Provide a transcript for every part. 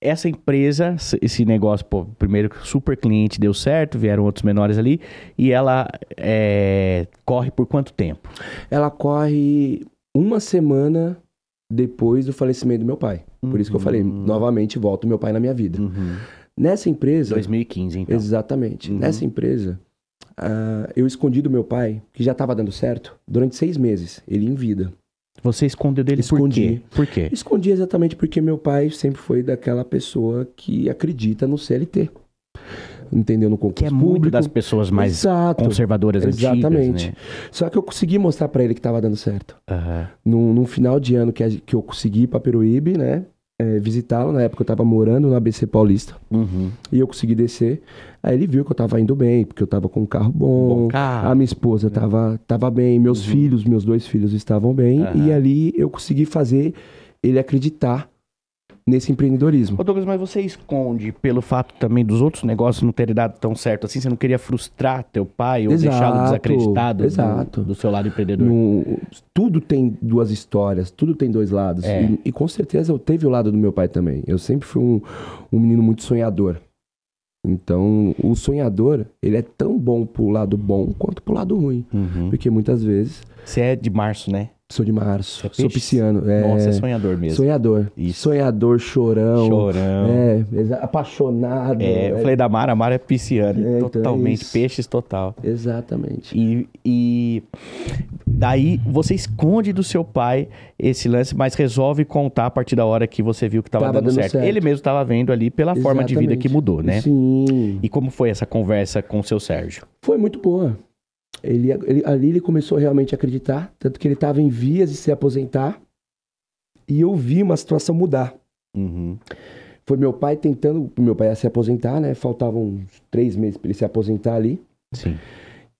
essa empresa, esse negócio, pô, primeiro super cliente deu certo, vieram outros menores ali, e ela é, corre por quanto tempo? Ela corre uma semana depois do falecimento do meu pai. Uhum. Por isso que eu falei, uhum. novamente volto o meu pai na minha vida. Uhum. Nessa empresa. 2015, então. Exatamente. Uhum. Nessa empresa, uh, eu escondi do meu pai, que já estava dando certo, durante seis meses, ele em vida. Você escondeu dele Escondi. por quê? Por quê? Escondi exatamente porque meu pai sempre foi daquela pessoa que acredita no CLT. Entendeu? No concurso que é muito das pessoas mais Exato. conservadoras Exatamente. antigas, Exatamente. Né? Só que eu consegui mostrar para ele que estava dando certo. Uhum. Num, num, final de ano que, que eu consegui ir pra Peruíbe, né? é, visitá-lo. Na época eu estava morando no ABC Paulista. Uhum. E eu consegui descer. Aí ele viu que eu estava indo bem, porque eu estava com um carro bom. bom carro. A minha esposa estava né? é. tava bem. Meus uhum. filhos, meus dois filhos estavam bem. Uhum. E ali eu consegui fazer ele acreditar nesse empreendedorismo. Ô Douglas, mas você esconde pelo fato também dos outros negócios não terem dado tão certo assim? Você não queria frustrar teu pai ou deixá-lo desacreditado exato. Do, do, seu lado empreendedor? No, tudo tem duas histórias, tudo tem dois lados. É. E, e, com certeza eu teve o lado do meu pai também. Eu sempre fui um, um menino muito sonhador. Então, o sonhador, ele é tão bom pro lado bom quanto pro lado ruim. Uhum. Porque muitas vezes. Você é de março, né? Sou de março. É sou pisciano. É... Nossa, é sonhador mesmo. Sonhador. Isso. Sonhador, chorão. Chorão. É, apaixonado. É, eu falei da Mara, a Mara é pisciana. É, então é totalmente. Então peixes total. Exatamente. E, e daí você esconde do seu pai esse lance, mas resolve contar a partir da hora que você viu que estava dando, dando certo. certo. Ele mesmo estava vendo ali pela Exatamente. forma de vida que mudou, né? Sim. E como foi essa conversa com o seu Sérgio? Foi muito boa. Ele, ele, ali ele começou realmente a acreditar, tanto que ele estava em vias de se aposentar. E eu vi uma situação mudar. Uhum. Foi meu pai tentando, meu pai ia se aposentar, né? Faltavam três meses para ele se aposentar ali. Sim.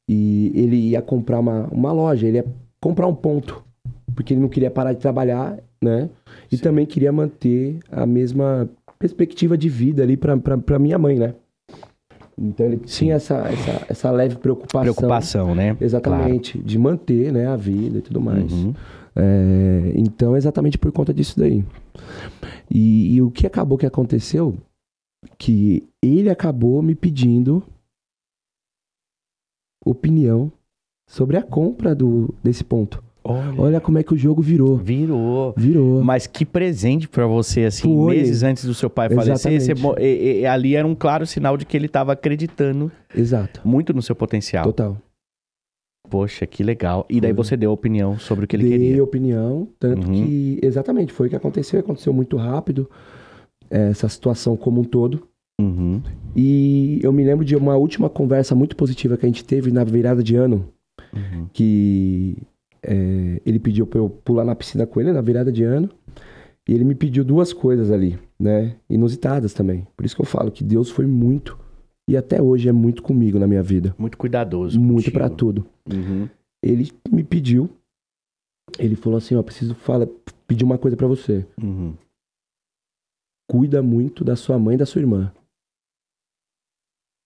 E ele ia comprar uma, uma loja, ele ia comprar um ponto, porque ele não queria parar de trabalhar, né? E Sim. também queria manter a mesma perspectiva de vida ali para minha mãe, né? Então ele tinha essa, essa, essa, leve preocupação. Preocupação, né? Exatamente. Claro. De manter né, a vida e tudo mais. Uhum. É, então, exatamente por conta disso daí. E, e, o que acabou que aconteceu? Que ele acabou me pedindo opinião sobre a compra do, desse ponto. Olha. Olha. como é que o jogo virou. Virou. Virou. Mas que presente para você, assim, meses antes do seu pai falecer. e, e, ali era um claro sinal de que ele estava acreditando Exato. muito no seu potencial. Total. Poxa, que legal. E daí você deu opinião sobre o que ele Dei queria. Dei opinião, tanto uhum. que exatamente foi o que aconteceu. Aconteceu muito rápido eh, essa situação como um todo. Uhum. E eu me lembro de uma última conversa muito positiva que a gente teve na virada de ano, uhum. que é, ele pediu para eu pular na piscina com ele na virada de ano. E ele me pediu duas coisas ali, né? Inusitadas também. Por isso que eu falo que Deus foi muito e até hoje é muito comigo na minha vida. Muito cuidadoso. Muito para tudo. Uhum. Ele me pediu. Ele falou assim, ó, preciso falar, pedir uma coisa para você. Uhum. Cuida muito da sua mãe e da sua irmã.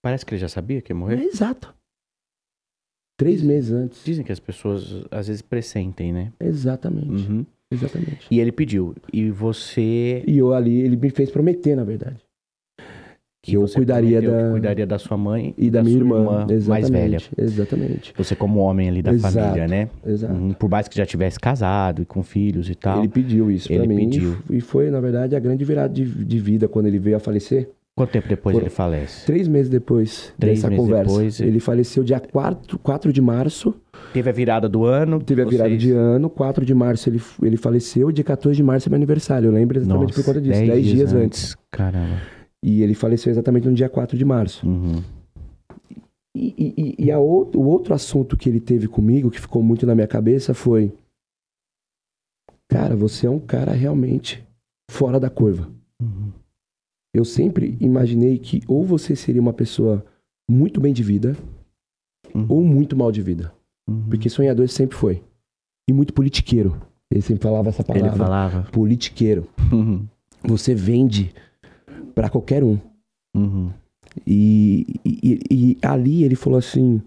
Parece que ele já sabia que ia morrer. É, exato. Três meses antes. Dizem que as pessoas às vezes pressentem, né? Exatamente. Uhum. Exatamente. E ele pediu. E você. E eu ali, ele me fez prometer, na verdade. Que, que eu cuidaria da. cuidaria da sua mãe e, e da, da, minha irmã, irmã mais velha. Exatamente. Você, como homem ali da Exato. família, né? Exato. Hum, por mais que já tivesse casado e com filhos e tal. Ele pediu isso ele pra mim. Pediu. E foi, na verdade, a grande virada de, de vida quando ele veio a falecer. Quanto tempo depois Por... ele falece? Três meses depois Três dessa meses conversa. Depois, ele... faleceu dia 4, 4 de março. Teve a virada do ano. Teve a virada de ano. 4 de março ele, ele faleceu e dia 14 de março é meu aniversário. Eu lembro exatamente Nossa, por conta disso. Dez dias, antes. antes. Caramba. E ele faleceu exatamente no dia 4 de março. Uhum. E, e, e, outro, o outro assunto que ele teve comigo, que ficou muito na minha cabeça, foi... Cara, você é um cara realmente fora da curva. Uhum. Eu sempre imaginei que ou você seria uma pessoa muito bem de vida uhum. ou muito mal de vida. Uhum. Porque sonhador sempre foi. E muito politiqueiro. Ele sempre falava essa palavra. Ele falava. Politiqueiro. Uhum. Você vende para qualquer um. Uhum. E, e, e, ali ele falou assim: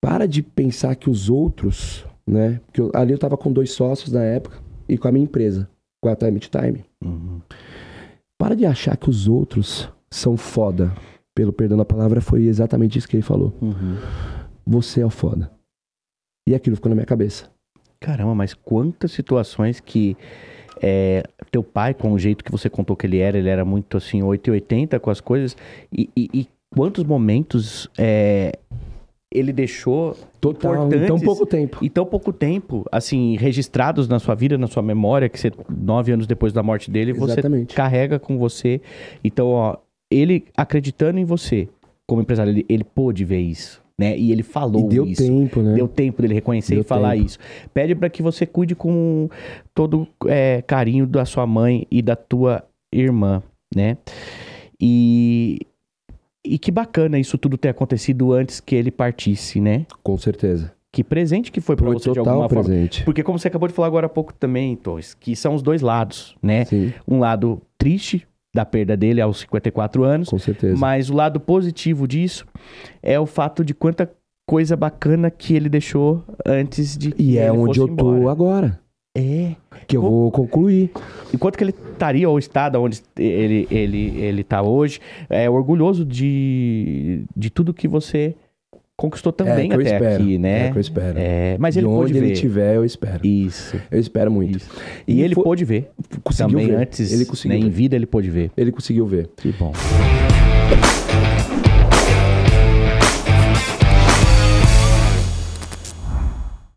para de pensar que os outros, né? Porque eu, ali eu tava com dois sócios na época e com a minha empresa, com a Time to Time. Uhum. Para de achar que os outros são foda. Pelo perdão da palavra, foi exatamente isso que ele falou. Uhum. Você é o foda. E aquilo ficou na minha cabeça. Caramba, mas quantas situações que é, teu pai, com o jeito que você contou que ele era, ele era muito assim, 880 com as coisas, e, e, e quantos momentos é, ele deixou Total, Em tão pouco tempo. E tão pouco tempo, assim, registrados na sua vida, na sua memória, que você, nove anos depois da morte dele, você carrega com você. Então, ó, ele acreditando em você como empresário, ele, ele pôde ver isso. Né? E ele falou e deu isso. tempo, né? Deu tempo dele reconhecer deu e falar tempo. isso. Pede para que você cuide com todo é, carinho da sua mãe e da tua irmã, né? E e que bacana isso tudo ter acontecido antes que ele partisse, né? Com certeza. Que presente que foi para você total de alguma presente. forma. Porque como você acabou de falar agora há pouco também, Torres, que são os dois lados, né? Sim. Um lado triste da perda dele aos 54 anos. Com certeza. Mas o lado positivo disso é o fato de quanta coisa bacana que ele deixou antes de E é onde eu tô agora. É. Que eu o... vou concluir. enquanto que ele estaria ou está onde ele está ele, ele está hoje, é orgulhoso de, de tudo que você conquistou é, também é, até espero, aqui, né? É que eu espero. É, mas ele onde ele tiver, eu espero. Isso. Eu espero muito. Isso. E, e ele foi... pôde ver. Conseguiu também ver. antes, ele conseguiu né, em vida ele pôde ver. Ele conseguiu ver. Que bom.